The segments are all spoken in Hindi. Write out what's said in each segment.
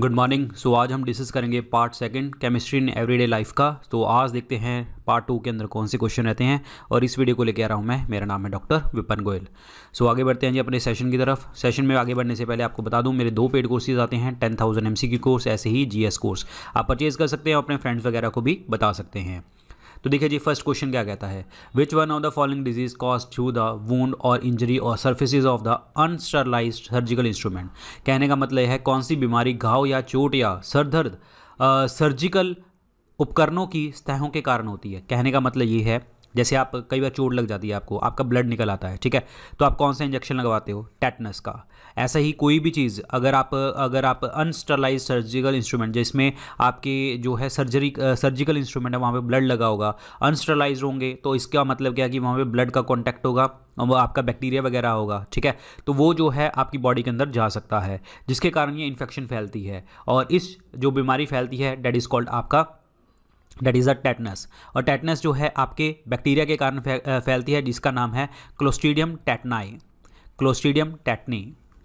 गुड मॉर्निंग सो आज हम डिस्कस करेंगे part second chemistry in everyday life का तो आज देखते हैं पार्ट टू के अंदर कौन से क्वेश्चन रहते हैं और इस वीडियो को लेकर आ रहा हूँ मैं मेरा नाम है डॉक्टर विपन गोयल सो आगे बढ़ते हैं जी अपने सेशन की तरफ सेशन में आगे बढ़ने से पहले आपको बता दूँ मेरे दो पेड कोर्सेज आते हैं टेन थाउजेंड एम कोर्स ऐसे ही जी कोर्स आप परचेज़ कर सकते हैं और अपने फ्रेंड्स वगैरह को भी बता सकते हैं तो देखिए जी फर्स्ट क्वेश्चन क्या कहता है which one of the following disease cause through the wound और इंजरी और surfaces of the unsterilise surgical instrument कहने का मतलब है कौन सी बीमारी घाव या चोट या सरदर्द सर्जिकल उपकरणों की स्तहों के कारण होती है कहने का मतलब ये है जैसे आप कई बार चोट लग जाती है आपको आपका ब्लड निकल आता है ठीक है तो आप कौन सा इंजेक्शन लगवाते हो टेटनस का ऐसा ही कोई भी चीज़ अगर आप अगर आप अनस्टरलाइज सर्जिकल इंस्ट्रूमेंट जिसमें आपके जो है सर्जरी सर्जिकल इंस्ट्रूमेंट है वहाँ पे ब्लड लगा होगा अनस्टरलाइज होंगे तो इसका मतलब क्या है कि वहाँ पे ब्लड का कॉन्टैक्ट होगा वो आपका बैक्टीरिया वगैरह होगा ठीक है तो वो जो है आपकी बॉडी के अंदर जा सकता है जिसके कारण ये इन्फेक्शन फैलती है और इस जो बीमारी फैलती है डेट इज़ कॉल्ड आपका डेट इज़ अ टैटनस और टैटनस जो है आपके बैक्टीरिया के कारण फैलती है जिसका नाम है क्लोस्टीडियम टैटनाई क्लोस्टीडियम टैटनी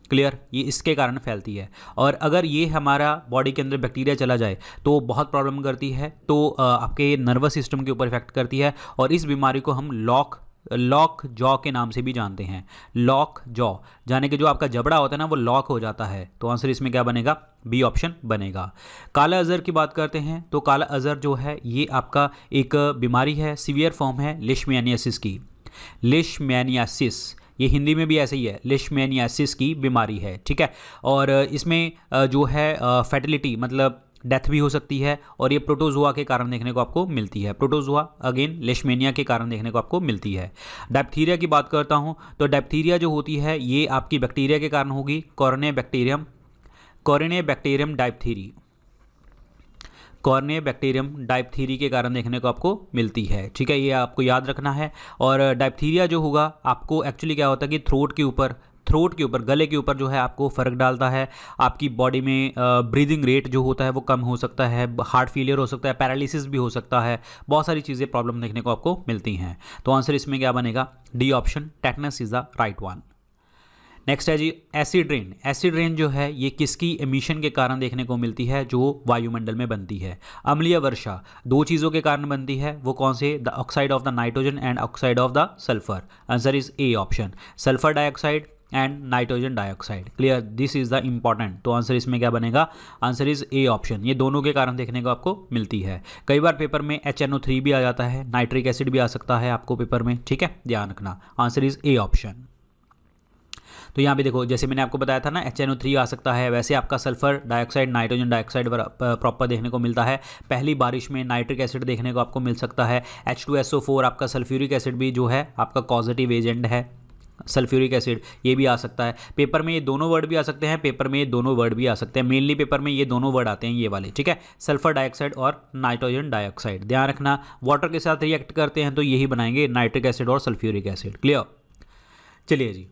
क्लियर ये इसके कारण फैलती है और अगर ये हमारा बॉडी के अंदर बैक्टीरिया चला जाए तो बहुत प्रॉब्लम करती है तो आपके नर्वस सिस्टम के ऊपर इफेक्ट करती है और इस बीमारी को हम लॉक लॉक जॉ के नाम से भी जानते हैं लॉक जॉ जाने के जो आपका जबड़ा होता है ना वो लॉक हो जाता है तो आंसर इसमें क्या बनेगा बी ऑप्शन बनेगा काला अज़हर की बात करते हैं तो काला अजहर जो है ये आपका एक बीमारी है सीवियर फॉर्म है लिशमैनियासिस की लिशमैनियासिस ये हिंदी में भी ऐसे ही है लिशमेनियासिस की बीमारी है ठीक है और इसमें जो है फैटिलिटी मतलब डेथ भी हो सकती है और ये प्रोटोजुआ के कारण देखने को आपको मिलती है प्रोटोजुआ अगेन लेशमेनिया के कारण देखने को आपको मिलती है डायप्थीरिया की बात करता हूँ तो डायप्थीरिया जो होती है ये आपकी बैक्टीरिया के कारण होगी corynebacterium corynebacterium diphtheriae corynebacterium diphtheriae के कारण देखने को आपको मिलती है ठीक है ये आपको याद रखना है और डायप्थीरिया जो होगा आपको एक्चुअली क्या होता है कि थ्रोट के ऊपर थ्रोट के ऊपर गले के ऊपर जो है आपको फ़र्क डालता है आपकी बॉडी में ब्रीदिंग रेट जो होता है वो कम हो सकता है हार्ट फेलियर हो सकता है पैरालिसिस भी हो सकता है बहुत सारी चीज़ें प्रॉब्लम देखने को आपको मिलती हैं तो आंसर इसमें क्या बनेगा D option tetanus is the right one next है जी एसिड रेन एसिड रेन जो है ये किसकी एमिशन के कारण देखने को मिलती है जो वायुमंडल में बनती है अम्लीय वर्षा दो चीज़ों के कारण बनती है वो कौन से the oxide of the nitrogen and oxide of the sulphur answer is A option sulphur dioxide and nitrogen dioxide clear this is the important तो आंसर इसमें क्या बनेगा आंसर इज ए ऑप्शन ये दोनों के कारण देखने को आपको मिलती है कई बार पेपर में एच एन ओ थ्री भी आ जाता है नाइट्रिक एसिड भी आ सकता है आपको पेपर में ठीक है ध्यान रखना आंसर इज ए ऑप्शन तो यहाँ पे देखो जैसे मैंने आपको बताया था ना एच आ सकता है वैसे आपका sulphur dioxide nitrogen dioxide proper देखने को मिलता है पहली बारिश में नाइट्रिक एसिड देखने को आपको मिल सकता है एच आपका सल्फ्यूरिक एसिड भी जो है आपका पॉजिटिव एजेंट है सल्फ्यूरिक एसिड ये भी आ सकता है पेपर में ये दोनों वर्ड भी आ सकते हैं पेपर में ये दोनों वर्ड भी आ सकते हैं मेनली पेपर में ये दोनों वर्ड आते हैं ये वाले ठीक है सल्फर डाइऑक्साइड और नाइट्रोजन डाइऑक्साइड ध्यान रखना वाटर के साथ रिएक्ट करते हैं तो यही बनाएंगे नाइट्रिक एसिड और सल्फ्यूरिक एसिड क्लियर चलिए जी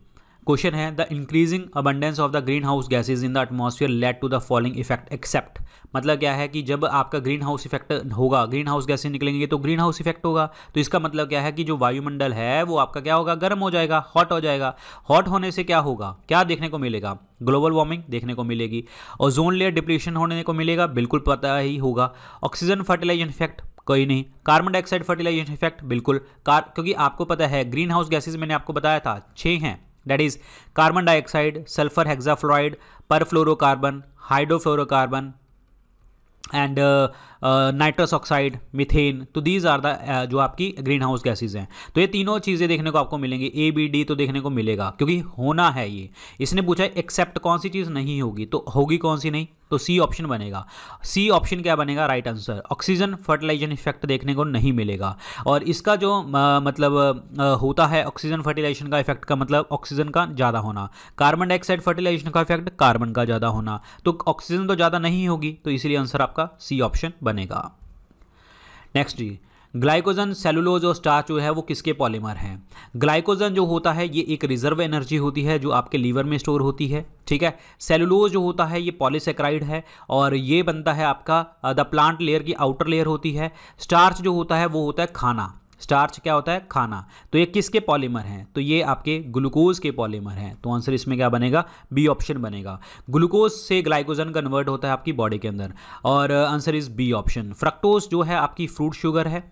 क्वेश्चन है the increasing abundance of the greenhouse gases in the atmosphere led to the following effect except मतलब क्या है कि जब आपका ग्रीन हाउस इफेक्ट होगा ग्रीन हाउस गैसेज निकलेंगे तो ग्रीन हाउस इफेक्ट होगा तो इसका मतलब क्या है कि जो वायुमंडल है वो आपका क्या होगा गर्म हो जाएगा हॉट हो जाएगा हॉट होने से क्या होगा क्या देखने को मिलेगा ग्लोबल वार्मिंग देखने को मिलेगी और जोन लेयर डिप्रेशन होने को मिलेगा बिल्कुल पता ही होगा ऑक्सीजन फर्टिलाइजेशन इफेक्ट कोई नहीं कार्बन डाइऑक्साइड फर्टिलाइजेशन इफेक्ट बिल्कुल कार क्योंकि आपको पता है ग्रीन हाउस गैसेज मैंने आपको बताया था छः हैं is carbon carbon sulphur hexafluoride hexafluoride, perfluorocarbon, hydrofluorocarbon and nitrous oxide methane तो दीज आर द जो आपकी ग्रीन हाउस गैसेज हैं तो ये तीनों चीज़ें देखने को आपको मिलेंगी ए बी डी तो देखने को मिलेगा क्योंकि होना है ये इसने पूछा एक्सेप्ट कौन सी चीज़ नहीं होगी तो होगी कौन सी नहीं तो सी ऑप्शन बनेगा सी ऑप्शन क्या बनेगा right answer oxygen fertilisation effect देखने को नहीं मिलेगा और इसका जो आ, मतलब आ, होता है ऑक्सीजन फर्टिलाइजेशन का इफेक्ट का मतलब ऑक्सीजन का ज़्यादा होना कार्बन डाइऑक्साइड फर्टिलाइजेशन का इफेक्ट कार्बन का ज़्यादा होना तो ऑक्सीजन तो ज़्यादा नहीं होगी तो इसलिए आंसर आपका सी ऑप्शन बनेगा नेक्स्ट जी ग्लाइकोजन सेलुलोज और स्टार्च जो है वो किसके पॉलीमर हैं ग्लाइकोजन जो होता है ये एक रिजर्व एनर्जी होती है जो आपके लीवर में स्टोर होती है ठीक है सेलुलोज जो होता है ये पॉलीसेक्राइड है और ये बनता है आपका द प्लांट लेयर की आउटर लेयर होती है स्टार्च जो होता है वो होता है खाना स्टार्च क्या होता है खाना तो ये किसके पॉलीमर हैं तो ये आपके ग्लूकोज के पॉलीमर हैं तो आंसर इसमें क्या बनेगा बी ऑप्शन बनेगा ग्लूकोज से ग्लाइकोजन कन्वर्ट होता है आपकी बॉडी के अंदर और answer is B option fructose जो है आपकी फ्रूट शुगर है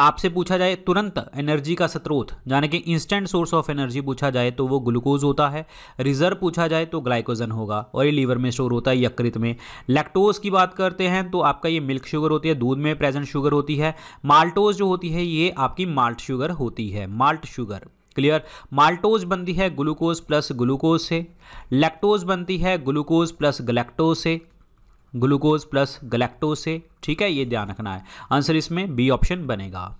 आपसे पूछा जाए तुरंत एनर्जी का स्रोत यानी कि इंस्टेंट सोर्स ऑफ एनर्जी पूछा जाए तो वो ग्लूकोज होता है रिजर्व पूछा जाए तो ग्लाइकोजन होगा और ये लीवर में स्टोर होता है यकृत में लैक्टोज की बात करते हैं तो आपका ये मिल्क शुगर होती है दूध में प्रेजेंट शुगर होती है माल्टोज जो होती है ये आपकी माल्ट शुगर होती है माल्ट शुगर क्लियर माल्टोज बनती है ग्लूकोज प्लस ग्लूकोज से लैक्टोज बनती है ग्लूकोज प्लस ग्लैक्टोज से ग्लूकोज प्लस गलेक्टोज से ठीक है ये ध्यान रखना है आंसर इसमें बी ऑप्शन बनेगा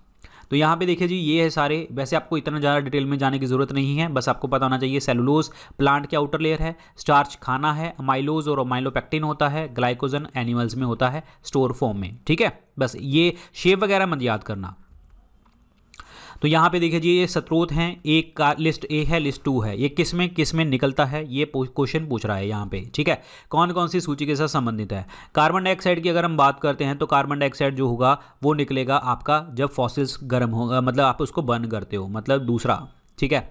तो यहाँ पे देखिए जी ये है सारे वैसे आपको इतना ज़्यादा डिटेल में जाने की ज़रूरत नहीं है बस आपको पता होना चाहिए सेलुलोज प्लांट के आउटर लेयर है स्टार्च खाना है अमाइलोज और अमाइलोपेक्टिन होता है ग्लाइकोजन एनिमल्स में होता है स्टोर फॉर्म में ठीक है बस ये शेप वगैरह मत याद करना तो यहाँ पे देखिए जी ये सत्रोत हैं एक का लिस्ट ए है लिस्ट टू है ये किस में किस में निकलता है ये क्वेश्चन पूछ रहा है यहाँ पे ठीक है कौन कौन सी सूची के साथ संबंधित है कार्बन डाइऑक्साइड की अगर हम बात करते हैं तो कार्बन डाइऑक्साइड जो होगा वो निकलेगा आपका जब फॉसिल्स गर्म होगा मतलब आप उसको बर्न करते हो मतलब दूसरा ठीक है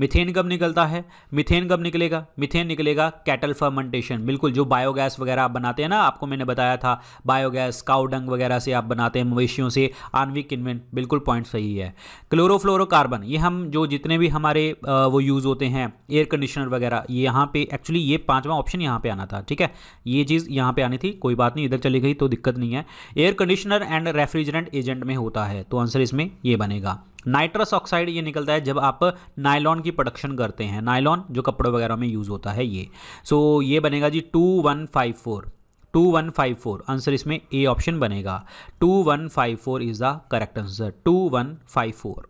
मिथेन कब निकलता है मिथेन कब निकलेगा मिथेन निकलेगा कैटल फर्मेंटेशन बिल्कुल जो बायोगैस वगैरह आप बनाते हैं ना आपको मैंने बताया था बायोगैस काउडंग वगैरह से आप बनाते हैं मवेशियों से आणविक इन्वेंट बिल्कुल पॉइंट सही है क्लोरोफ्लोरोकार्बन ये हम जो जितने भी हमारे वो यूज़ होते हैं एयर कंडीशनर वगैरह ये यहाँ पर एक्चुअली ये पाँचवा ऑप्शन यहाँ पर आना था ठीक है ये चीज़ यहाँ पर आनी थी कोई बात नहीं इधर चली गई तो दिक्कत नहीं है air conditioner and refrigerant agent में होता है तो आंसर इसमें ये बनेगा नाइट्रस ऑक्साइड ये निकलता है जब आप नायलॉन की प्रोडक्शन करते हैं नायलॉन जो कपड़ों वगैरह में यूज़ होता है ये सो so, ये बनेगा जी two one five four two one five four answer इसमें ए ऑप्शन बनेगा two one five four is the correct answer two one five four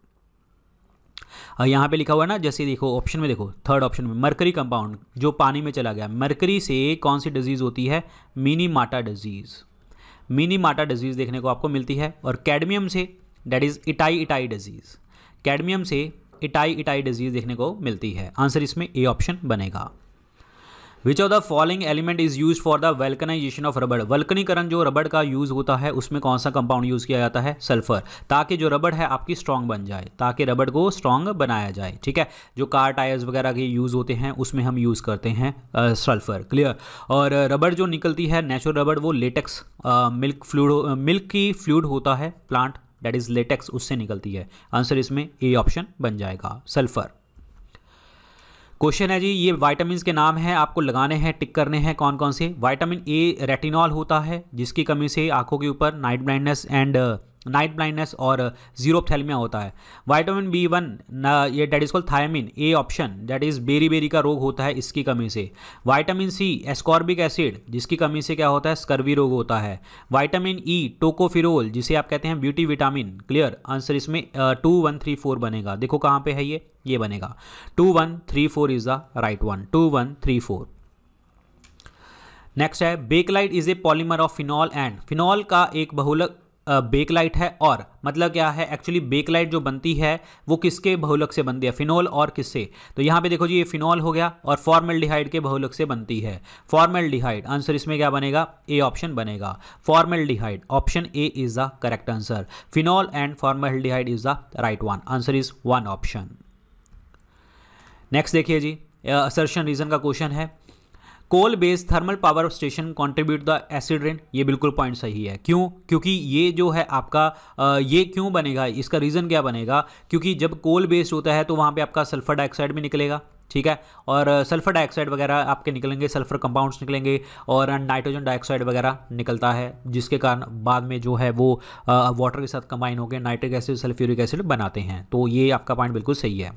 यहाँ पे लिखा हुआ है ना जैसे देखो ऑप्शन में देखो थर्ड ऑप्शन में मरकरी कंपाउंड जो पानी में चला गया मरकरी से कौन सी डिजीज़ होती है मिनी माटा डिजीज़ मिनी माटा डिजीज़ देखने को आपको मिलती है और कैडमियम से that is itai itai disease cadmium से इटाई इटाई डिजीज़ देखने को मिलती है आंसर इसमें ए ऑप्शन बनेगा which of the following element is use for the vulcanisation of रबड़ वल्कनीकरण जो रबड़ का यूज होता है उसमें कौन सा कंपाउंड यूज किया जाता है सल्फर ताकि जो रबड़ है आपकी स्ट्रांग बन जाए ताकि रबड़ को स्ट्रांग बनाया जाए ठीक है जो कार टायर्स वगैरह के यूज होते हैं उसमें हम यूज करते हैं सल्फर क्लियर और रबड़ जो निकलती है नेचुरल रबड़ वो लेटेक्स मिल्क फ्लूड मिल्क की फ्लूड होता है प्लांट डेट इज़ लेटेक्स उससे निकलती है आंसर इसमें ए ऑप्शन बन जाएगा सल्फर क्वेश्चन है जी ये वाइटामिन के नाम हैं आपको लगाने हैं टिक करने हैं कौन कौन से वाइटामिन ए रेटिनॉल होता है जिसकी कमी से आंखों के ऊपर night blindness and uh, night blindness और थैलमिया होता है वाइटामिन बी वन ये that is call thiamine A option that is beriberi का रोग होता है इसकी कमी से वाइटामिन सी एस्कॉर्बिक एसिड जिसकी कमी से क्या होता है स्कर्वी रोग होता है वाइटामिन ई e, टोकोफिरोल जिसे आप कहते हैं ब्यूटी विटामिन क्लियर आंसर इसमें टू वन थ्री फोर बनेगा देखो कहाँ पे है ये ये बनेगा two one three four is the right one two one three four next है Bakelite is a polymer of phenol and phenol का एक बहुलक बेक लाइट है और मतलब क्या है एक्चुअली बेक लाइट जो बनती है वो किसके बहुलक से बनती है फिनोल और किससे तो यहाँ पे देखो जी ये फिनोल हो गया और फॉर्मेल्डिहाइड के बहुलक से बनती है फॉर्मेल्डिहाइड आंसर इसमें क्या बनेगा ए ऑप्शन बनेगा formaldehyde option A is the correct answer phenol and formaldehyde is the right one answer is one option next देखिए जी असर्शन रीजन का क्वेश्चन है coal based thermal power station contribute the acid rain ये बिल्कुल पॉइंट सही है क्यों क्योंकि ये जो है आपका ये क्यों बनेगा इसका रीज़न क्या बनेगा क्योंकि जब कोल बेस्ड होता है तो वहाँ पे आपका सल्फर डाइऑक्साइड भी निकलेगा ठीक है और सल्फर डाइऑक्साइड वगैरह आपके निकलेंगे सल्फर कंपाउंड्स निकलेंगे और नाइट्रोजन डाइऑक्साइड वगैरह निकलता है जिसके कारण बाद में जो है वो वाटर के साथ कंबाइन होकर नाइट्रिक एसिड सल्फ्यूरिक एसिड बनाते हैं तो ये आपका पॉइंट बिल्कुल सही है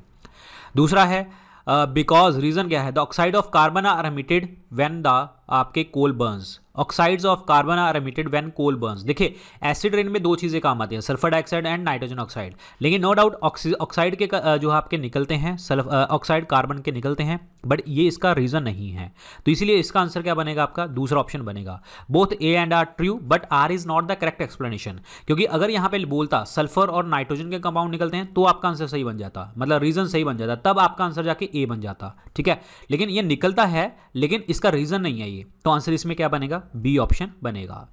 दूसरा है बिकॉज uh, रीजन क्या है the oxide of carbon are emitted when the आपके coal burns oxides of carbon are emitted when coal burns देखिए एसिड रेन में दो चीज़ें काम आती हैं sulphur dioxide and nitrogen oxide लेकिन नो डाउट ऑक्साइड के जो आपके निकलते हैं सल्फ ऑक्साइड कार्बन के निकलते हैं बट ये इसका रीज़न नहीं है तो इसीलिए इसका आंसर क्या बनेगा आपका दूसरा ऑप्शन बनेगा both A and R true but R is not the correct explanation क्योंकि अगर यहाँ पर बोलता सल्फर और नाइट्रोजन के कंपाउंड निकलते हैं तो आपका आंसर सही बन जाता मतलब रीज़न सही बन जाता तब आपका आंसर जाके ए बन जाता ठीक है लेकिन ये निकलता है लेकिन इसका रीज़न नहीं है चाहिए तो आंसर इसमें क्या बनेगा बी ऑप्शन बनेगा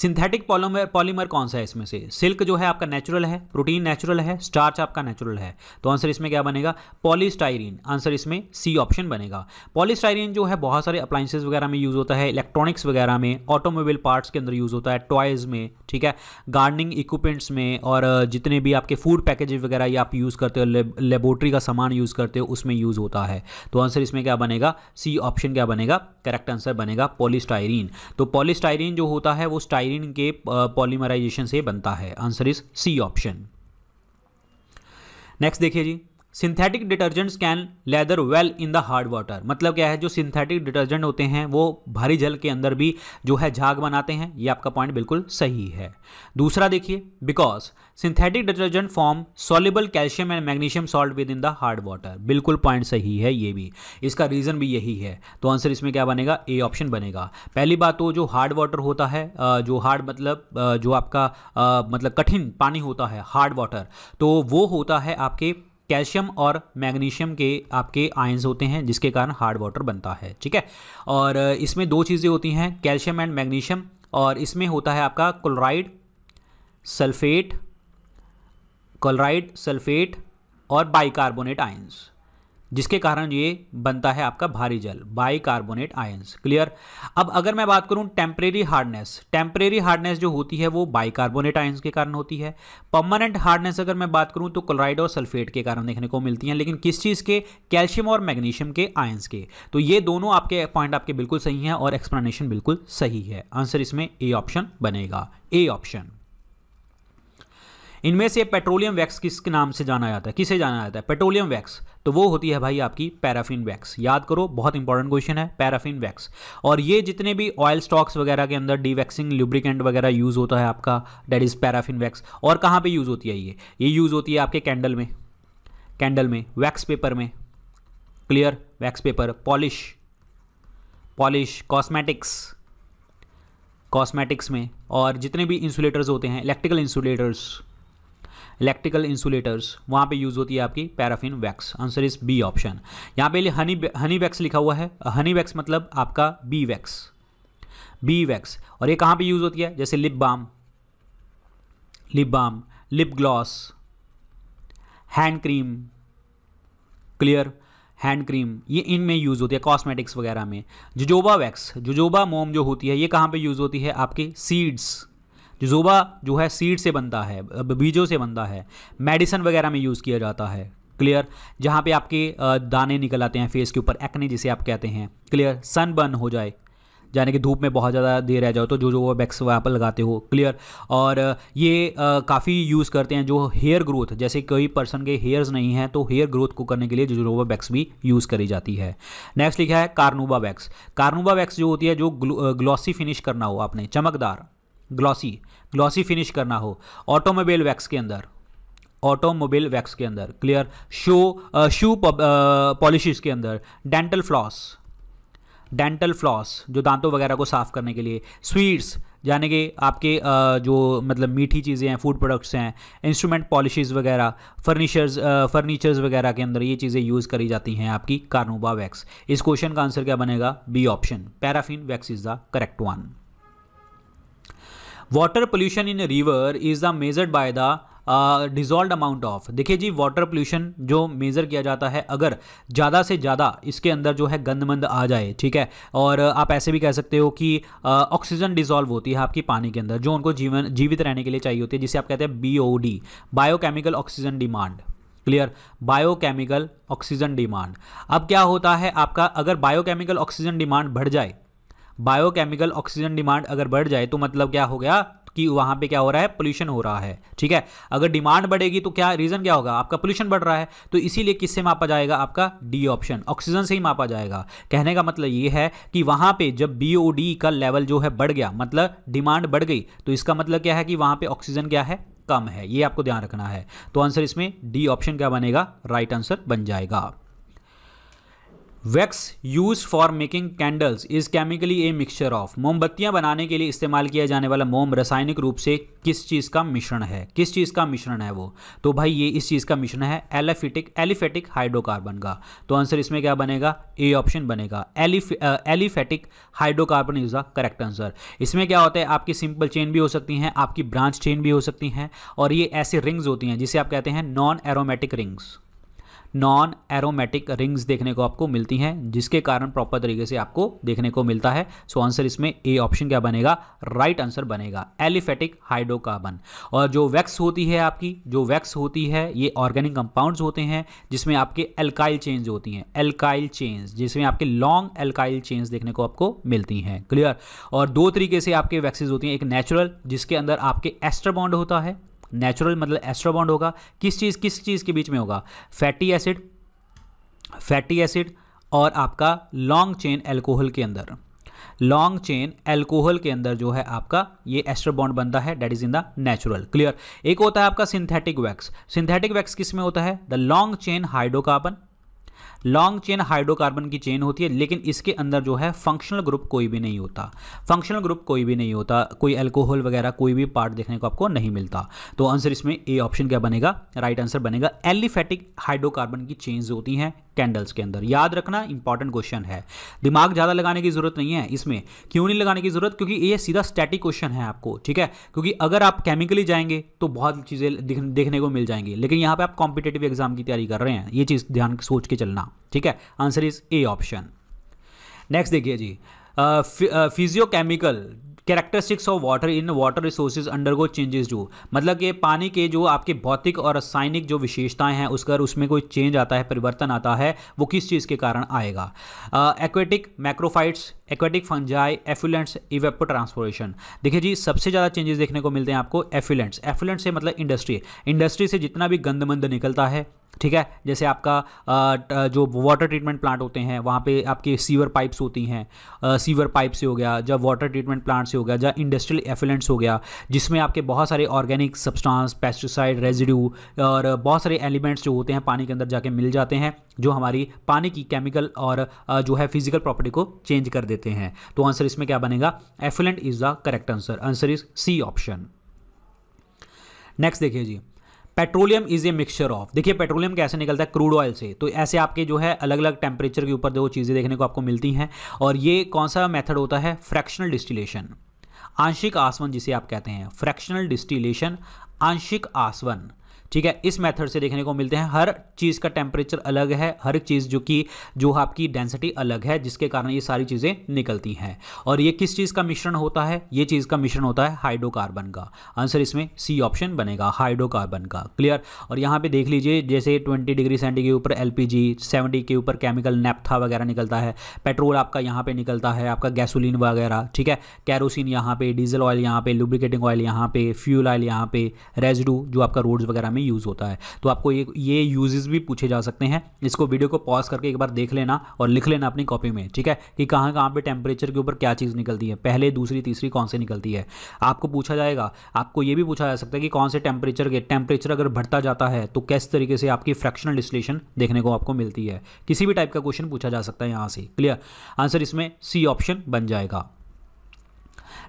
सिंथेटिक पॉलीमर पॉलीमर कौन सा है इसमें से सिल्क जो है आपका नेचुरल है प्रोटीन नेचुरल है स्टार्च आपका नेचुरल है तो आंसर इसमें क्या बनेगा पॉलीस्टाइरीन आंसर इसमें सी ऑप्शन बनेगा पॉलीस्टाइरीन जो है बहुत सारे अप्लाइंसेज वगैरह में यूज़ होता है इलेक्ट्रॉनिक्स वगैरह में ऑटोमोबाइल पार्ट्स के अंदर यूज़ होता है टॉयज़ में ठीक है गार्डनिंग इक्विपमेंट्स में और जितने भी आपके फूड पैकेजेज वगैरह या आप यूज़ करते हो लेबोरेटरी का सामान यूज़ करते हो उसमें यूज़ होता है तो आंसर इसमें क्या बनेगा सी ऑप्शन क्या बनेगा करेक्ट आंसर बनेगा पॉलीस्टाइरीन तो पॉलीस्टाइरीन जो होता है वो स्टाइल स्टाइरिन के पॉलीमराइजेशन से बनता है answer is C option next देखिए जी synthetic detergents can lather well in the hard water मतलब क्या है जो सिंथेटिक डिटर्जेंट होते हैं वो भारी जल के अंदर भी जो है झाग बनाते हैं ये आपका पॉइंट बिल्कुल सही है दूसरा देखिए because synthetic detergent form soluble calcium and magnesium salt within the hard water बिल्कुल पॉइंट सही है ये भी इसका रीज़न भी यही है तो आंसर इसमें क्या बनेगा ए ऑप्शन बनेगा पहली बात तो जो हार्ड वाटर होता है जो हार्ड मतलब जो आपका मतलब कठिन पानी होता है हार्ड वाटर तो वो होता है आपके कैल्शियम और मैग्नीशियम के आपके आयंस होते हैं जिसके कारण हार्ड वाटर बनता है ठीक है और इसमें दो चीज़ें होती हैं कैल्शियम एंड मैग्नीशियम और इसमें होता है आपका क्लोराइड सल्फेट क्लोराइड सल्फेट और बाइकार्बोनेट आयंस जिसके कारण ये बनता है आपका भारी जल बाई कार्बोनेट आयंस क्लियर अब अगर मैं बात करूं टेम्परेरी हार्डनेस टेम्परेरी हार्डनेस जो होती है वो बाई कार्बोनेट आयंस के कारण होती है परमानेंट हार्डनेस अगर मैं बात करूं तो क्लोराइड और सल्फेट के कारण देखने को मिलती है लेकिन किस चीज़ के कैल्शियम और मैग्नीशियम के आयंस के तो ये दोनों आपके पॉइंट आपके बिल्कुल सही हैं और एक्सप्लानशन बिल्कुल सही है आंसर इसमें ए ऑप्शन बनेगा ए ऑप्शन इनमें से पेट्रोलियम वैक्स किस नाम से जाना जाता है किसे जाना जाता है पेट्रोलियम वैक्स तो वो होती है भाई आपकी पैराफिन वैक्स याद करो बहुत इंपॉर्टेंट क्वेश्चन है पैराफिन वैक्स और ये जितने भी ऑयल स्टॉक्स वगैरह के अंदर डीवैक्सिंग लुब्रिकेंट वगैरह यूज़ होता है आपका डेट इज़ पैराफिन वैक्स और कहाँ पर यूज़ होती है ये ये यूज़ होती है आपके कैंडल में कैंडल में वैक्स पेपर में clear wax paper polish polish cosmetics cosmetics में और जितने भी इंसुलेटर्स होते हैं इलेक्ट्रिकल इंसुलेटर्स इलेक्ट्रिकल इंसुलेटर्स वहाँ पे यूज़ होती है आपकी paraffin wax answer is B option यहाँ पे हनी हनी वैक्स लिखा हुआ है हनी वैक्स मतलब आपका बी वैक्स बी वैक्स और ये कहाँ पे यूज़ होती है जैसे lip balm lip balm lip gloss hand cream clear hand cream ये इनमें यूज़ होती है कॉस्मेटिक्स वगैरह में जुजोबा वैक्स जुजोबा मोम जो होती है ये कहाँ पे यूज़ होती है आपके सीड्स जजोबा जो है सीड से बनता है बीजों से बनता है मेडिसन वगैरह में यूज़ किया जाता है क्लियर जहाँ पे आपके दाने निकल आते हैं फेस के ऊपर एक्ने जिसे आप कहते हैं क्लियर सन बर्न हो जाए यानी कि धूप में बहुत ज़्यादा देर रह जाओ तो जो जो वो बैक्स वहाँ पर लगाते हो क्लियर और ये काफ़ी यूज़ करते हैं जो हेयर ग्रोथ जैसे कोई पर्सन के हेयर्स नहीं हैं तो हेयर ग्रोथ को करने के लिए वो बैक्स भी यूज़ करी जाती है नेक्स्ट लिखा है कार्नूबा वैक्स कार्नूबा वैक्स जो होती है जो ग्लॉसी फिनिश करना हो आपने चमकदार ग्लॉसी ग्लॉसी फिनिश करना हो ऑटोमोबाइल वैक्स के अंदर ऑटोमोबाइल वैक्स के अंदर क्लियर शो शू पॉलिशिज के अंदर डेंटल फ्लॉस डेंटल फ्लॉस जो दांतों वगैरह को साफ़ करने के लिए स्वीट्स यानी कि आपके जो मतलब मीठी चीज़ें हैं फूड प्रोडक्ट्स हैं इंस्ट्रूमेंट पॉलिशीज़ वगैरह फर्नीचर्स फर्नीचर्स वगैरह के अंदर ये चीज़ें यूज़ करी जाती हैं आपकी कार्नोबा वैक्स इस क्वेश्चन का आंसर क्या बनेगा B option paraffin wax is the correct one water pollution in river is the measured by the dissolve amount of देखिए जी वाटर पोल्यूशन जो मेज़र किया जाता है अगर ज़्यादा से ज़्यादा इसके अंदर जो है गंदमंद आ जाए ठीक है और आप ऐसे भी कह सकते हो कि ऑक्सीजन uh, डिजॉल्व होती है आपकी पानी के अंदर जो उनको जीवन जीवित रहने के लिए चाहिए होती है जिसे आप कहते हैं B O D biochemical oxygen demand clear biochemical oxygen demand अब क्या होता है आपका अगर बायोकेमिकल ऑक्सीजन डिमांड बढ़ जाए बायोकेमिकल ऑक्सीजन डिमांड अगर बढ़ जाए तो मतलब क्या हो गया कि वहां पे क्या हो रहा है पोल्यूशन हो रहा है ठीक है अगर डिमांड बढ़ेगी तो क्या रीज़न क्या होगा आपका पोल्यूशन बढ़ रहा है तो इसीलिए किससे मापा जाएगा आपका डी ऑप्शन ऑक्सीजन से ही मापा जाएगा कहने का मतलब ये है कि वहां पे जब बी का लेवल जो है बढ़ गया मतलब डिमांड बढ़ गई तो इसका मतलब क्या है कि वहाँ पर ऑक्सीजन क्या है कम है ये आपको ध्यान रखना है तो आंसर इसमें डी ऑप्शन क्या बनेगा राइट right आंसर बन जाएगा wax use for making candles is chemically a mixture of मोमबत्तियां बनाने के लिए इस्तेमाल किया जाने वाला मोम रासायनिक रूप से किस चीज़ का मिश्रण है किस चीज़ का मिश्रण है वो तो भाई ये इस चीज़ का मिश्रण है एलिफेटिक एलिफेटिक हाइड्रोकार्बन का तो आंसर इसमें क्या बनेगा ए ऑप्शन बनेगा aliphatic hydrocarbon is the correct answer इसमें क्या होता है आपकी सिंपल चेन भी हो सकती हैं आपकी ब्रांच चेन भी हो सकती हैं और ये ऐसी रिंग्स होती हैं जिसे आप कहते हैं non aromatic rings non aromatic rings देखने को आपको मिलती हैं जिसके कारण प्रॉपर तरीके से आपको देखने को मिलता है सो आंसर इसमें ए ऑप्शन क्या बनेगा राइट आंसर बनेगा एलिफेटिक हाइड्रोकार्बन और जो वैक्स होती है आपकी जो वैक्स होती है ये ऑर्गेनिक कंपाउंड्स होते हैं जिसमें आपके एल्काइल चेंज होती हैं एल्काइल चेंज जिसमें आपके लॉन्ग एल्काइल चेंज देखने को आपको मिलती हैं क्लियर और दो तरीके से आपके वैक्सीज होती हैं एक नेचुरल जिसके अंदर आपके एस्टर बॉन्ड होता है नेचुरल मतलब एस्ट्रो बॉन्ड होगा किस चीज़ किस चीज़ के बीच में होगा फैटी एसिड फैटी एसिड और आपका लॉन्ग चेन एल्कोहल के अंदर लॉन्ग चेन एल्कोहल के अंदर जो है आपका ये एस्टर बॉन्ड बनता है that is in the natural clear एक होता है आपका सिंथेटिक वैक्स सिंथेटिक वैक्स किस में होता है the long chain hydrocarbon long chain hydrocarbon की चेन होती है लेकिन इसके अंदर जो है फंक्शनल ग्रुप कोई भी नहीं होता फंक्शनल ग्रुप कोई भी नहीं होता कोई एल्कोहल वगैरह कोई भी पार्ट देखने को आपको नहीं मिलता तो आंसर इसमें ए ऑप्शन क्या बनेगा राइट right आंसर बनेगा एलिफेटिक हाइड्रोकार्बन की चेन्स होती हैं कैंडल्स के अंदर याद रखना इंपॉर्टेंट क्वेश्चन है दिमाग ज़्यादा लगाने की ज़रूरत नहीं है इसमें क्यों नहीं लगाने की ज़रूरत क्योंकि ये सीधा स्टैटिक क्वेश्चन है आपको ठीक है क्योंकि अगर आप केमिकली जाएंगे तो बहुत चीज़ें देखने को मिल जाएंगी लेकिन यहाँ पर आप कॉम्पिटेटिव एग्जाम की तैयारी कर रहे हैं ये चीज़ ध्यान सोच के चलना ठीक है answer is A option next देखिए जी physiochemical characteristics of water in water resources go changes do मतलब कि पानी के जो आपके भौतिक और रासायनिक जो विशेषताएं हैं उसका उसमें कोई चेंज आता है परिवर्तन आता है वो किस चीज़ के कारण आएगा aquatic macrophytes aquatic fungi effluents evapotranspiration देखिए जी सबसे ज़्यादा चेंजेस देखने को मिलते हैं आपको एफुलेंट्स एफ्यूलेंट से मतलब इंडस्ट्री इंडस्ट्री से जितना भी गंदमंद निकलता है ठीक है जैसे आपका जो वाटर ट्रीटमेंट प्लांट होते हैं वहाँ पे आपके सीवर पाइप्स होती हैं सीवर पाइप से हो गया जब वाटर ट्रीटमेंट प्लांट से हो गया जब इंडस्ट्रियल एफिलेंट्स हो गया जिसमें आपके बहुत सारे ऑर्गेनिक सब्सटेंस पेस्टिसाइड रेजिड्यू और बहुत सारे एलिमेंट्स जो होते हैं पानी के अंदर जाके मिल जाते हैं जो हमारी पानी की केमिकल और जो है फिजिकल प्रॉपर्टी को चेंज कर देते हैं तो आंसर इसमें क्या बनेगा effluent is the correct answer answer is C option next देखिए जी petroleum is a mixture of देखिए पेट्रोलियम कैसे निकलता है क्रूड ऑयल से तो ऐसे आपके जो है अलग अलग टेम्परेचर के ऊपर जो चीज़ें देखने को आपको मिलती हैं और ये कौन सा मेथड होता है फ्रैक्शनल डिस्टिलेशन आंशिक आसवन जिसे आप कहते हैं फ्रैक्शनल डिस्टिलेशन आंशिक आसवन ठीक है इस मेथड से देखने को मिलते हैं हर चीज़ का टेम्परेचर अलग है हर चीज़ जो कि जो आपकी डेंसिटी अलग है जिसके कारण ये सारी चीज़ें निकलती हैं और ये किस चीज़ का मिश्रण होता है ये चीज़ का मिश्रण होता है हाइड्रोकार्बन का आंसर इसमें सी ऑप्शन बनेगा हाइड्रोकार्बन का क्लियर और यहाँ पर देख लीजिए जैसे ट्वेंटी डिग्री सेंटी के ऊपर एल पी के ऊपर केमिकल नेपथा वगैरह निकलता है पेट्रोल आपका यहाँ पर निकलता है आपका गैसोलीन वगैरह ठीक है कैरोसिन यहाँ पर डीजल ऑयल यहाँ पे लुब्रिकेटिंग ऑयल यहाँ पे फ्यूल ऑयल यहाँ पे रेजडू जो आपका रोड्स वगैरह में में यूज़ होता है तो आपको ये ये यूजेज़ भी पूछे जा सकते हैं इसको वीडियो को पॉज करके एक बार देख लेना और लिख लेना अपनी कॉपी में ठीक है कि कहाँ कहाँ पर टेम्परेचर के ऊपर क्या चीज़ निकलती है पहले दूसरी तीसरी कौन सी निकलती है आपको पूछा जाएगा आपको ये भी पूछा जा सकता है कि कौन से टेम्परेचर के टेम्परेचर अगर बढ़ता जाता है तो किस तरीके से आपकी फ्रैक्शनल डिस्लेशन देखने को आपको मिलती है किसी भी टाइप का क्वेश्चन पूछा जा सकता है यहाँ से क्लियर आंसर इसमें सी ऑप्शन बन जाएगा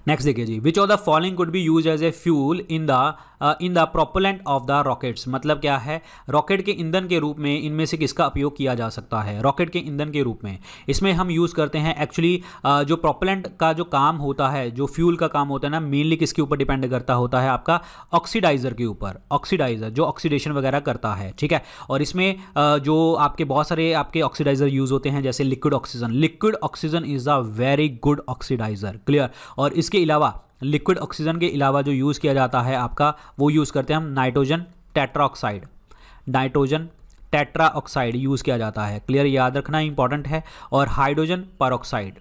नेक्स्ट देखिए जी which of the following could be use as a fuel in the in the propellant of the rockets मतलब क्या है रॉकेट के ईंधन के रूप में इनमें से किसका उपयोग किया जा सकता है रॉकेट के ईंधन के रूप में इसमें हम यूज़ करते हैं एक्चुअली जो प्रोपोलेंट का जो काम होता है जो फ्यूल का काम होता है ना मेनली किसके ऊपर डिपेंड करता होता है आपका ऑक्सीडाइजर के ऊपर ऑक्सीडाइजर जो ऑक्सीडेशन वगैरह करता है ठीक है और इसमें जो आपके बहुत सारे आपके ऑक्सीडाइजर यूज़ होते हैं जैसे liquid oxygen liquid oxygen is a very good oxidiser clear और इसके अलावा लिक्विड ऑक्सीजन के अलावा जो यूज़ किया जाता है आपका वो यूज़ करते हैं हम nitrogen tetraoxide nitrogen tetraoxide use किया जाता है क्लियर याद रखना इंपॉर्टेंट है और हाइड्रोजन परऑक्साइड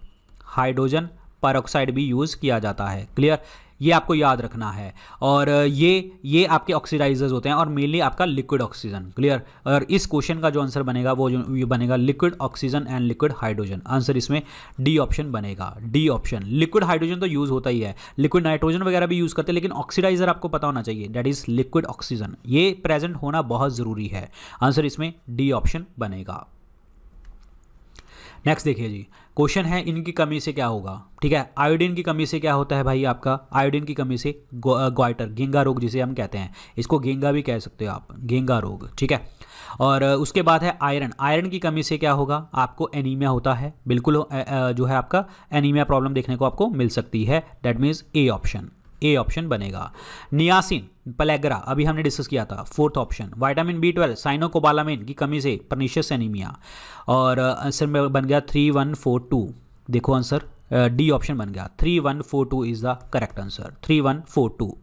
हाइड्रोजन परऑक्साइड भी यूज़ किया जाता है क्लियर ये आपको याद रखना है और ये ये आपके ऑक्सीडाइजर्स होते हैं और मेनली आपका लिक्विड ऑक्सीजन क्लियर और इस क्वेश्चन का जो आंसर बनेगा वो ये बनेगा liquid oxygen and liquid hydrogen answer इसमें डी ऑप्शन बनेगा डी ऑप्शन लिक्विड हाइड्रोजन तो यूज़ होता ही है लिक्विड नाइट्रोजन वगैरह भी यूज़ करते हैं लेकिन ऑक्सीडाइजर आपको पता होना चाहिए डेट इज़ लिक्विड ऑक्सीजन ये प्रेजेंट होना बहुत ज़रूरी है आंसर इसमें डी ऑप्शन बनेगा नेक्स्ट देखिए जी क्वेश्चन है इनकी कमी से क्या होगा ठीक है आयोडीन की कमी से क्या होता है भाई आपका आयोडीन की कमी से ग्वाइटर गेंगा रोग जिसे हम कहते हैं इसको गेंगा भी कह सकते हो आप गेंगा रोग ठीक है और उसके बाद है आयरन आयरन की कमी से क्या होगा आपको एनीमिया होता है बिल्कुल जो है आपका एनीमिया प्रॉब्लम देखने को आपको मिल सकती है that means A option A option बनेगा नियासिन पलेग्रा अभी हमने डिस्कस किया था fourth option vitamin B twelve cyanocobalamin की कमी से परनीशियस एनीमिया और आंसर में बन गया थ्री वन फोर टू देखो आंसर डी ऑप्शन बन गया three one four two is the correct answer three one four two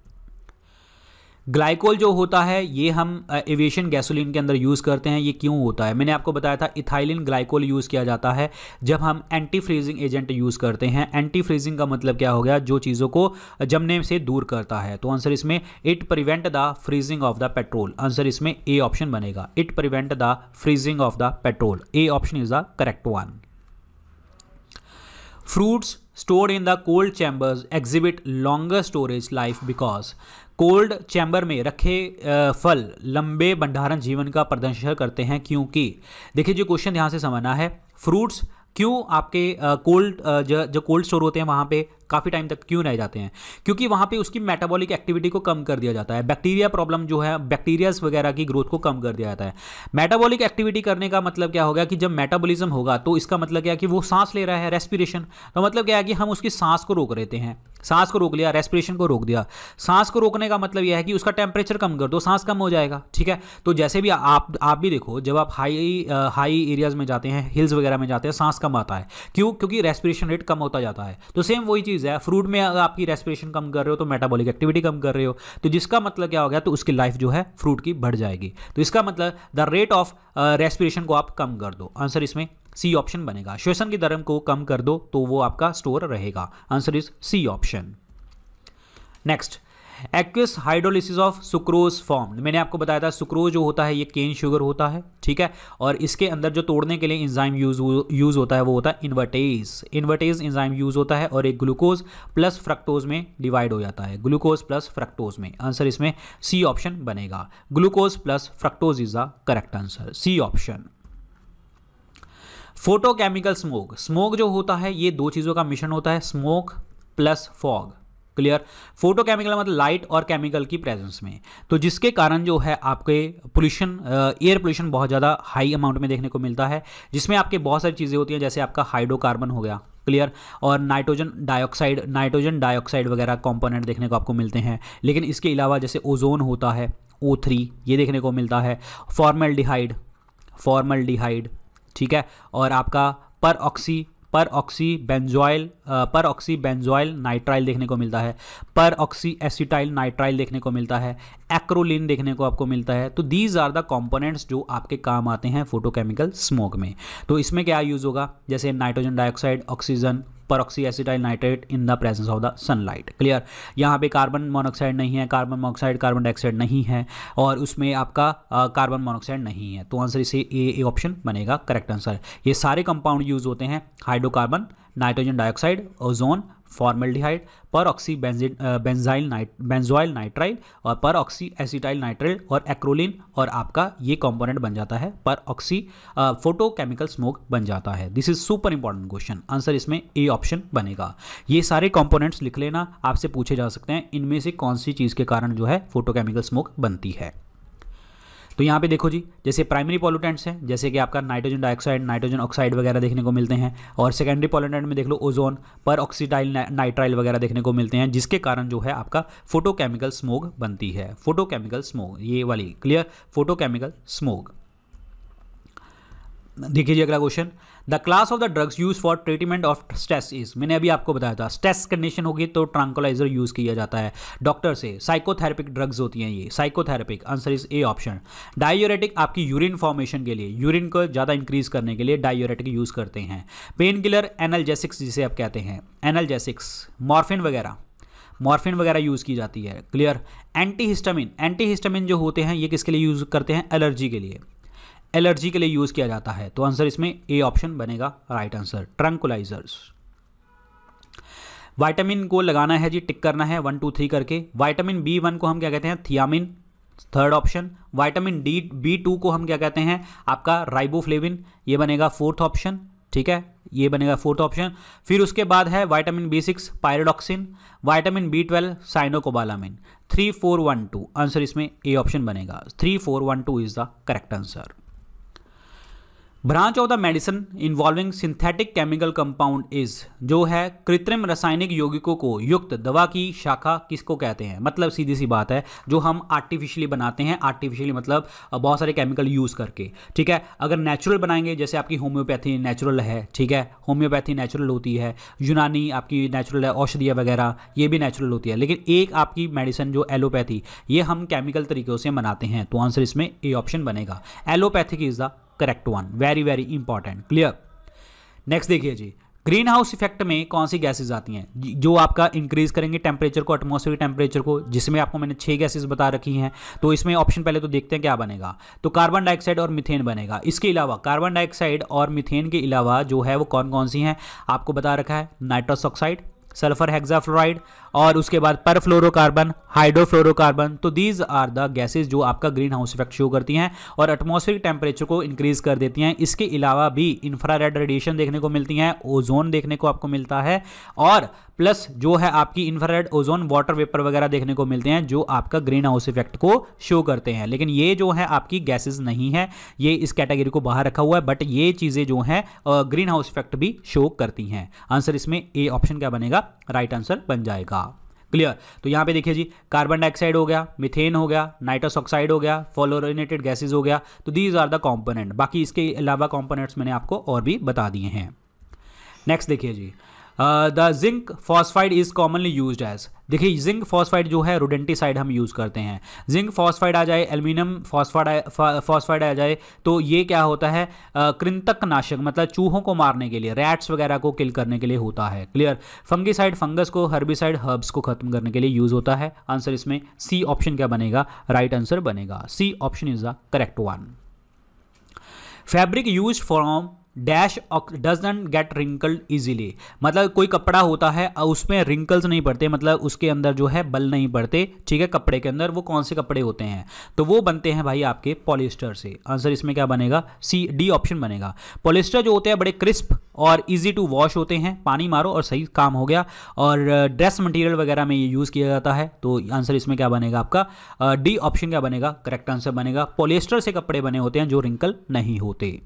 glycol जो होता है ये हम एविएशन गैसोलीन के अंदर यूज़ करते हैं ये क्यों होता है मैंने आपको बताया था इथाइलिन ग्लाइकोल यूज़ किया जाता है जब हम एंटी फ्रीजिंग एजेंट यूज़ करते हैं एंटी फ्रीजिंग का मतलब क्या हो गया जो चीज़ों को जमने से दूर करता है तो आंसर इसमें it prevent the freezing of the petrol answer इसमें ए ऑप्शन बनेगा it prevent the freezing of the petrol A option is the correct one fruits stored in the cold chambers exhibit longer storage life because cold chamber में रखे फल लंबे भंडारण जीवन का प्रदर्शन करते हैं क्योंकि देखिए जो क्वेश्चन यहाँ से समझना है फ्रूट्स क्यों आपके कोल्ड जो कोल्ड स्टोर होते हैं वहाँ पे काफ़ी टाइम तक क्यों रह जाते हैं क्योंकि वहाँ पे उसकी मेटाबॉलिक एक्टिविटी को कम कर दिया जाता है बैक्टीरिया प्रॉब्लम जो है बैक्टीरियाज वगैरह की ग्रोथ को कम कर दिया जाता है मेटाबॉलिक एक्टिविटी करने का मतलब क्या होगा कि जब मेटाबॉलिज्म होगा तो इसका मतलब क्या है कि वो सांस ले रहा है रेस्पिरेशन तो मतलब क्या है कि हम उसकी सांस को रोक लेते हैं सांस को रोक लिया रेस्पिरेशन को रोक दिया सांस को रोकने का मतलब यह है कि उसका टेम्परेचर कम कर दो सांस कम हो जाएगा ठीक है तो जैसे भी आप आप भी देखो जब आप हाई आ, हाई एरियाज में जाते हैं हिल्स वगैरह में जाते हैं सांस कम आता है क्यों क्योंकि रेस्पिरेशन रेट कम होता जाता है तो सेम वही चीज़ चीज़ है फ्रूट में अगर आपकी रेस्पिरेशन कम कर रहे हो तो मेटाबॉलिक एक्टिविटी कम कर रहे हो तो जिसका मतलब क्या हो गया तो उसकी लाइफ जो है फ्रूट की बढ़ जाएगी तो इसका मतलब द रेट ऑफ रेस्पिरेशन को आप कम कर दो आंसर इसमें सी ऑप्शन बनेगा श्वसन की दरम को कम कर दो तो वो आपका स्टोर रहेगा answer is C option next aqueous hydrolysis of sucrose form मैंने आपको बताया था सुक्रोज जो होता है ये केन शुगर होता है ठीक है और इसके अंदर जो तोड़ने के लिए इंजाइम यूज यूज होता है वो होता है इन्वर्टेज इन्वर्टेज इंजाइम यूज होता है और एक ग्लूकोज प्लस फ्रक्टोज में डिवाइड हो जाता है ग्लूकोज प्लस फ्रक्टोज में आंसर इसमें सी ऑप्शन बनेगा glucose plus fructose is the correct answer C option photochemical smoke smoke जो होता है ये दो चीज़ों का मिशन होता है smoke plus fog clear photochemical मतलब लाइट और केमिकल की प्रेजेंस में तो जिसके कारण जो है आपके पोल्यूशन एयर पोल्यूशन बहुत ज़्यादा हाई अमाउंट में देखने को मिलता है जिसमें आपके बहुत सारी चीज़ें होती हैं जैसे आपका हाइड्रोकार्बन हो गया क्लियर और नाइट्रोजन डाइऑक्साइड नाइट्रोजन डाइऑक्साइड वगैरह कंपोनेंट देखने को आपको मिलते हैं लेकिन इसके अलावा जैसे ओजोन होता है ओ थ्री ये देखने को मिलता है फॉर्मल डिहाइड फॉर्मल डिहाइड ठीक है और आपका peroxy peroxy benzoyl peroxy benzoyl nitrile देखने को मिलता है पर ऑक्सी एसिटाइल नाइट्राइल देखने को मिलता है एक्रोलिन देखने को आपको मिलता है तो दीज आर द कॉम्पोनेंट्स जो आपके काम आते हैं फोटोकेमिकल स्मोक में तो इसमें क्या यूज़ होगा जैसे nitrogen dioxide oxygen peroxy acetyl nitrate in the presence of the sunlight clear यहाँ पे कार्बन मोनोक्साइड नहीं है कार्बन मोनोक्साइड कार्बन डाइऑक्साइड नहीं है और उसमें आपका कार्बन मोनोक्साइड नहीं है तो आंसर इसे ए ए ऑप्शन बनेगा करेक्ट आंसर ये सारे कंपाउंड यूज होते हैं hydrocarbon nitrogen dioxide ozone formaldehyde peroxy benzyl nit benzoyl nitrile और पर ऑक्सी एसिटाइल नाइट्राइल और एक्रोलिन और आपका ये कंपोनेंट बन जाता है पर ऑक्सी फोटोकेमिकल स्मोक बन जाता है this is super important question answer इसमें ए ऑप्शन बनेगा ये सारे कंपोनेंट्स लिख लेना आपसे पूछे जा सकते हैं इनमें से कौन सी चीज़ के कारण जो है फोटोकेमिकल स्मोक बनती है तो यहाँ पे देखो जी जैसे प्राइमरी पॉल्यूटेंट्स हैं जैसे कि आपका नाइट्रोजन डाइऑक्साइड नाइट्रोजन ऑक्साइड वगैरह देखने को मिलते हैं और सेकेंडरी पॉल्यूटेंट में देख लो ओजोन पर ऑक्सीडाइल नाइट्राइल वगैरह देखने को मिलते हैं जिसके कारण जो है आपका फोटोकेमिकल स्मोग बनती है फोटोकेमिकल स्मोग ये वाली क्लियर फोटोकेमिकल स्मोग देखिए जी अगला question the class of the drugs use for treatment of stress is मैंने अभी आपको बताया था स्ट्रेस कंडीशन होगी तो ट्रांकोलाइजर यूज़ किया जाता है डॉक्टर से साइकोथेरेपिक ड्रग्स होती हैं ये psychotherapic answer is A option diuretic आपकी यूरिन फॉर्मेशन के लिए यूरिन को ज़्यादा इंक्रीज करने के लिए डायोरेटिक यूज़ करते हैं पेन किलर एनलजेसिक्स जिसे आप कहते हैं एनलजेसिक्स मॉर्फिन वगैरह मॉर्फिन वगैरह यूज़ की जाती है clear anti histamine anti histamine जो होते हैं ये किसके लिए यूज़ करते हैं एलर्जी के लिए एलर्जी के लिए यूज़ किया जाता है तो आंसर इसमें ए ऑप्शन बनेगा राइट आंसर ट्रंकुलाइजर्स वाइटामिन को लगाना है जी टिक करना है वन टू थ्री करके वाइटामिन बी वन को हम क्या कहते हैं thiamine third option vitamin D B two को हम क्या कहते हैं आपका राइबोफ्लेविन ये बनेगा फोर्थ ऑप्शन ठीक है ये बनेगा फोर्थ ऑप्शन फिर उसके बाद है vitamin B six pyridoxine vitamin B twelve cyanocobalamin three four one two answer इसमें ए ऑप्शन बनेगा three four one two is the correct answer branch of the medicine involving synthetic chemical compound is जो है कृत्रिम रासायनिक यौगिकों को युक्त दवा की शाखा किसको कहते हैं मतलब सीधी सी बात है जो हम आर्टिफिशियली बनाते हैं आर्टिफिशियली मतलब बहुत सारे केमिकल यूज़ करके ठीक है अगर नेचुरल बनाएंगे जैसे आपकी होम्योपैथी नेचुरल है ठीक है होम्योपैथी नेचुरल होती है यूनानी आपकी नेचुरल है औषधियाँ वगैरह ये भी नेचुरल होती है लेकिन एक आपकी मेडिसिन जो एलोपैथी ये हम केमिकल तरीक़ों से बनाते हैं तो आंसर इसमें ए ऑप्शन बनेगा allopathic is the correct one very very important clear next देखिए जी ग्रीन हाउस इफेक्ट में कौन सी गैसेज आती हैं जो आपका इंक्रीज करेंगे टेम्परेचर को एटमोसफेयर टेम्परेचर को जिसमें आपको मैंने छह गैसेज बता रखी हैं तो इसमें ऑप्शन पहले तो देखते हैं क्या बनेगा तो कार्बन डाइऑक्साइड और मिथेन बनेगा इसके अलावा कार्बन डाइऑक्साइड और मिथेन के अलावा जो है वो कौन कौन सी हैं आपको बता रखा है नाइट्रस ऑक्साइड सल्फर हेक्साफ्लोराइड और उसके बाद परफ्लोरोकार्बन हाइड्रोफ्लोरोकार्बन तो दीज आर द गैसेस जो आपका ग्रीन हाउस इफेक्ट शो करती हैं और एटमॉस्फेरिक टेम्परेचर को इंक्रीज कर देती हैं इसके अलावा भी इंफ्रारेड रेडिएशन देखने को मिलती हैं ओजोन देखने को आपको मिलता है और प्लस जो है आपकी इंफ्रारेड ओजोन वाटर वेपर वगैरह देखने को मिलते हैं जो आपका ग्रीन हाउस इफेक्ट को शो करते हैं लेकिन ये जो है आपकी गैसेज नहीं है ये इस कैटेगरी को बाहर रखा हुआ है बट ये चीज़ें जो हैं ग्रीन हाउस इफेक्ट भी शो करती हैं आंसर इसमें ए ऑप्शन क्या बनेगा राइट आंसर बन जाएगा क्लियर तो यहाँ पे देखिए जी कार्बन डाइऑक्साइड हो गया मिथेन हो गया नाइट्रस ऑक्साइड हो गया फ्लोरिनेटेड गैसेज हो गया तो दीज आर द कॉम्पोनेंट बाकी इसके अलावा कॉम्पोनेंट्स मैंने आपको और भी बता दिए हैं नेक्स्ट देखिए जी the zinc phosphide is commonly use as देखिए जिंक फॉस्फाइड जो है रोडेंटिसाइड हम यूज़ करते हैं जिंक फॉस्फाइड आ जाए एल्यूमिनियम फॉस्फाइड फॉस्फाइड आ जाए तो ये क्या होता है uh, कृंतक नाशक मतलब चूहों को मारने के लिए रैट्स वगैरह को किल करने के लिए होता है क्लियर फंगीसाइड फंगस को हर्बिसाइड हर्ब्स को खत्म करने के लिए यूज़ होता है आंसर इसमें सी ऑप्शन क्या बनेगा राइट आंसर बनेगा C option is the correct one fabric use from dash doesn't get wrinkled easily मतलब कोई कपड़ा होता है उसमें रिंकल्स नहीं पड़ते मतलब उसके अंदर जो है बल नहीं पड़ते ठीक है कपड़े के अंदर वो कौन से कपड़े होते हैं तो वो बनते हैं भाई आपके पॉलिस्टर से आंसर इसमें क्या बनेगा सी डी ऑप्शन बनेगा पॉलिस्टर जो होते हैं बड़े क्रिस्प और इजी टू वॉश होते हैं पानी मारो और सही काम हो गया और ड्रेस मटेरियल वगैरह में ये यूज़ किया जाता है तो आंसर इसमें क्या बनेगा आपका डी ऑप्शन क्या बनेगा करेक्ट आंसर बनेगा पॉलिस्टर से कपड़े बने होते हैं जो रिंकल नहीं होते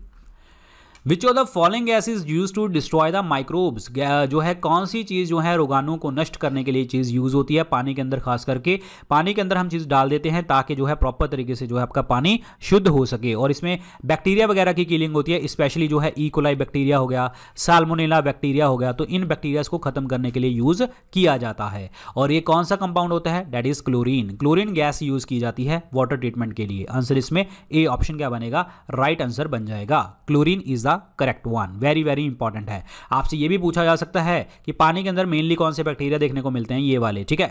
which of the following gas is use to destroy the microbes जो है कौन सी चीज़ जो है रोगानों को नष्ट करने के लिए चीज़ यूज़ होती है पानी के अंदर खास करके पानी के अंदर हम चीज़ डाल देते हैं ताकि जो है प्रॉपर तरीके से जो है आपका पानी शुद्ध हो सके और इसमें बैक्टीरिया वगैरह की किलिंग होती है स्पेशली जो है ईकोलाई e. बैक्टीरिया हो गया साल्मोनेला बैक्टीरिया हो गया तो इन बैक्टीरियाज को खत्म करने के लिए यूज़ किया जाता है और ये कौन सा कंपाउंड होता है that is chlorine chlorine gas use की जाती है वाटर ट्रीटमेंट के लिए आंसर इसमें ए ऑप्शन क्या बनेगा राइट right आंसर बन जाएगा chlorine is the the correct one very very important है आपसे ये भी पूछा जा सकता है कि पानी के अंदर मेनली कौन से बैक्टीरिया देखने को मिलते हैं ये वाले ठीक है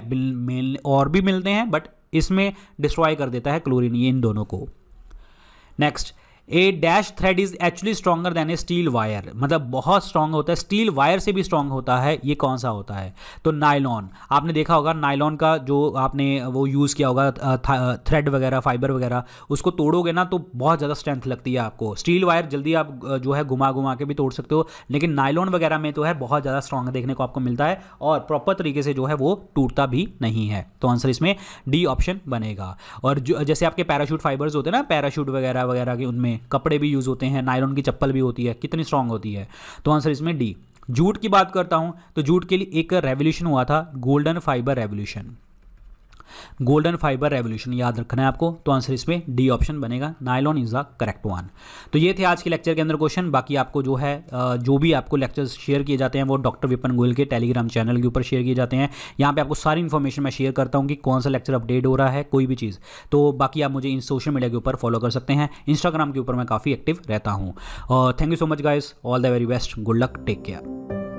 और भी मिलते हैं बट इसमें डिस्ट्रॉय कर देता है क्लोरीन ये इन दोनों को next a dash thread is actually stronger than a steel wire मतलब बहुत स्ट्रॉन्ग होता है स्टील वायर से भी स्ट्रॉन्ग होता है ये कौन सा होता है तो नायलॉन आपने देखा होगा नायलॉन का जो आपने वो यूज़ किया होगा थ्रेड वगैरह फाइबर वगैरह उसको तोड़ोगे ना तो बहुत ज़्यादा स्ट्रेंथ लगती है आपको स्टील वायर जल्दी आप जो है घुमा घुमा के भी तोड़ सकते हो लेकिन नायलॉन वगैरह में तो है बहुत ज़्यादा स्ट्रांग देखने को आपको मिलता है और प्रॉपर तरीके से जो है वो टूटता भी नहीं है तो आंसर इसमें डी ऑप्शन बनेगा और जो जैसे आपके पैराशूट फाइबर्स होते हैं ना पैराशूट वगैरह वगैरह के उनमें कपड़े भी यूज़ होते हैं नायलॉन की चप्पल भी होती है कितनी स्ट्रांग होती है तो आंसर इसमें डी जूट की बात करता हूँ तो जूट के लिए एक रेवोल्यूशन हुआ था golden fibre revolution golden fibre revolution याद रखना है आपको तो आंसर इसमें डी ऑप्शन बनेगा nylon is the correct one तो ये थे आज के लेक्चर के अंदर क्वेश्चन बाकी आपको जो है जो भी आपको लेक्चर शेयर किए जाते हैं वो डॉक्टर विपन गोयल के टेलीग्राम चैनल के ऊपर शेयर किए जाते हैं यहाँ पर आपको सारी इन्फॉर्मेशन मैं शेयर करता हूँ कि कौन सा लेक्चर अपडेट हो रहा है कोई भी चीज़ तो बाकी आप मुझे इन सोशल मीडिया के ऊपर फॉलो कर सकते हैं इंस्टाग्राम के ऊपर मैं काफ़ी एक्टिव रहता हूँ thank you so much guys all the very best good luck take care